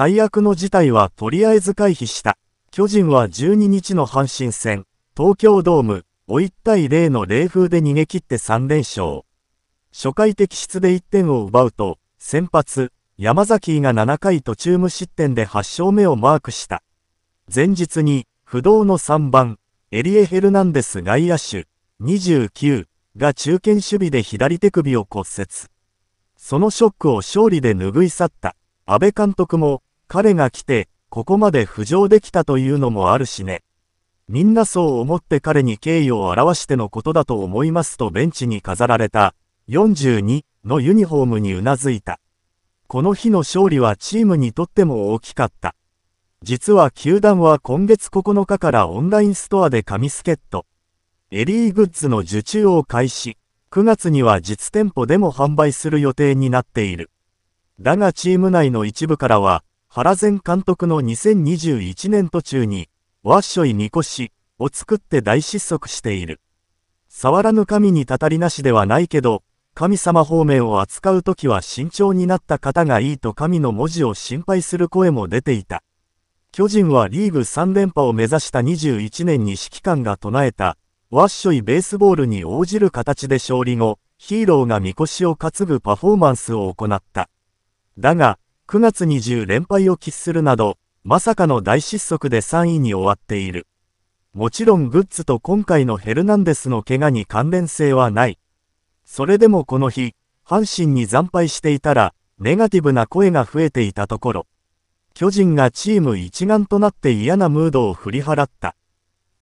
最悪の事態はとりあえず回避した。巨人は12日の阪神戦、東京ドーム、1対0の冷風で逃げ切って3連勝。初回的質で1点を奪うと、先発、山崎が7回途中無失点で8勝目をマークした。前日に、不動の3番、エリエ・ヘルナンデス外野手、29が中堅守備で左手首を骨折。そのショックを勝利で拭い去った。安倍監督も、彼が来て、ここまで浮上できたというのもあるしね。みんなそう思って彼に敬意を表してのことだと思いますとベンチに飾られた、42のユニフォームにうなずいた。この日の勝利はチームにとっても大きかった。実は球団は今月9日からオンラインストアで紙スケット、エリーグッズの受注を開始、9月には実店舗でも販売する予定になっている。だがチーム内の一部からは、原前監督の2021年途中に、わっしょいみこしを作って大失速している。触らぬ神にたたりなしではないけど、神様方面を扱うときは慎重になった方がいいと神の文字を心配する声も出ていた。巨人はリーグ3連覇を目指した21年に指揮官が唱えた、わっしょいベースボールに応じる形で勝利後、ヒーローがみこしを担ぐパフォーマンスを行った。だが、9月20連敗を喫するなど、まさかの大失速で3位に終わっている。もちろんグッズと今回のヘルナンデスの怪我に関連性はない。それでもこの日、阪神に惨敗していたら、ネガティブな声が増えていたところ、巨人がチーム一丸となって嫌なムードを振り払った。